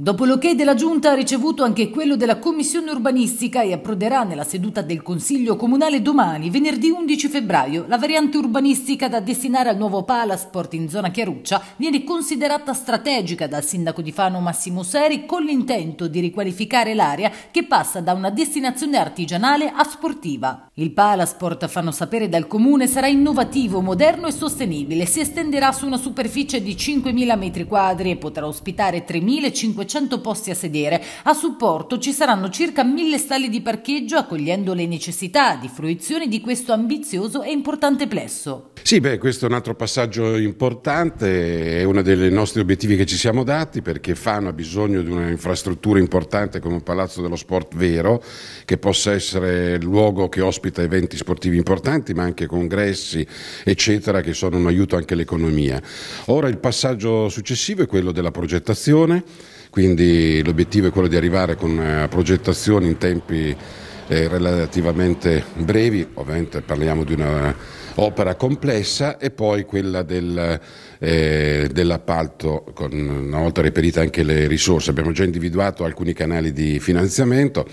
Dopo l'ok della Giunta ha ricevuto anche quello della Commissione Urbanistica e approderà nella seduta del Consiglio Comunale domani, venerdì 11 febbraio. La variante urbanistica da destinare al nuovo Palasport in zona Chiaruccia viene considerata strategica dal sindaco di Fano Massimo Seri con l'intento di riqualificare l'area che passa da una destinazione artigianale a sportiva. Il Palasport, fanno sapere dal comune, sarà innovativo, moderno e sostenibile. Si estenderà su una superficie di 5.000 m2 e potrà ospitare 3.500 posti a sedere. A supporto ci saranno circa 1.000 stalli di parcheggio accogliendo le necessità di fruizione di questo ambizioso e importante plesso. Sì, beh, questo è un altro passaggio importante, è uno dei nostri obiettivi che ci siamo dati perché Fano ha bisogno di un'infrastruttura importante come un palazzo dello sport vero che possa essere il luogo che ospita ospita eventi sportivi importanti ma anche congressi eccetera che sono un aiuto anche all'economia. Ora il passaggio successivo è quello della progettazione, quindi l'obiettivo è quello di arrivare con una eh, progettazione in tempi eh, relativamente brevi, ovviamente parliamo di un'opera complessa e poi quella del, eh, dell'appalto, una volta reperite anche le risorse, abbiamo già individuato alcuni canali di finanziamento.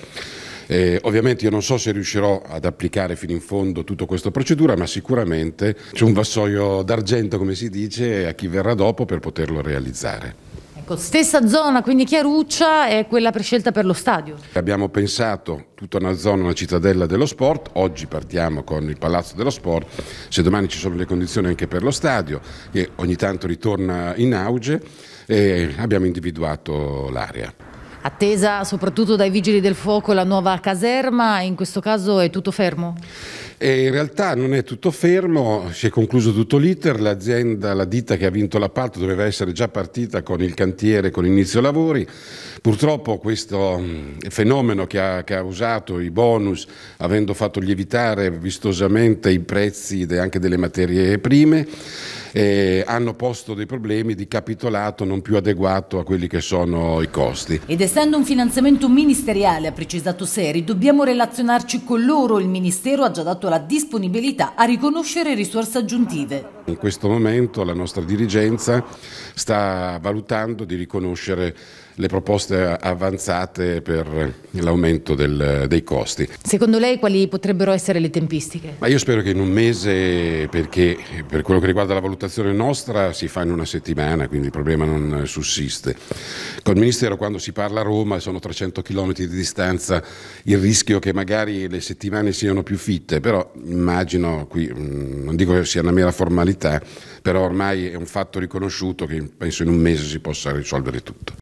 Eh, ovviamente io non so se riuscirò ad applicare fino in fondo tutta questa procedura, ma sicuramente c'è un vassoio d'argento, come si dice, a chi verrà dopo per poterlo realizzare. Ecco, stessa zona, quindi Chiaruccia è quella prescelta per lo stadio. Abbiamo pensato tutta una zona, una cittadella dello sport, oggi partiamo con il Palazzo dello Sport, se domani ci sono le condizioni anche per lo stadio, che ogni tanto ritorna in auge, e abbiamo individuato l'area. Attesa soprattutto dai vigili del fuoco la nuova caserma, in questo caso è tutto fermo? E eh, in realtà non è tutto fermo, si è concluso tutto l'iter, l'azienda, la ditta che ha vinto l'appalto doveva essere già partita con il cantiere, con inizio lavori, purtroppo questo mm, fenomeno che ha causato i bonus, avendo fatto lievitare vistosamente i prezzi anche delle materie prime, eh, hanno posto dei problemi di capitolato non più adeguato a quelli che sono i costi. Ed essendo un finanziamento ministeriale, ha precisato Seri, dobbiamo relazionarci con loro. Il Ministero ha già dato la disponibilità a riconoscere risorse aggiuntive. In questo momento la nostra dirigenza sta valutando di riconoscere le proposte avanzate per l'aumento del, dei costi. Secondo lei quali potrebbero essere le tempistiche? Ma io spero che in un mese, perché per quello che riguarda la valutazione nostra si fa in una settimana, quindi il problema non sussiste. Col Ministero quando si parla a Roma sono 300 km di distanza, il rischio che magari le settimane siano più fitte, però immagino qui, mm, non dico che sia una mera formalità, modalità, però ormai è un fatto riconosciuto che penso in un mese si possa risolvere tutto.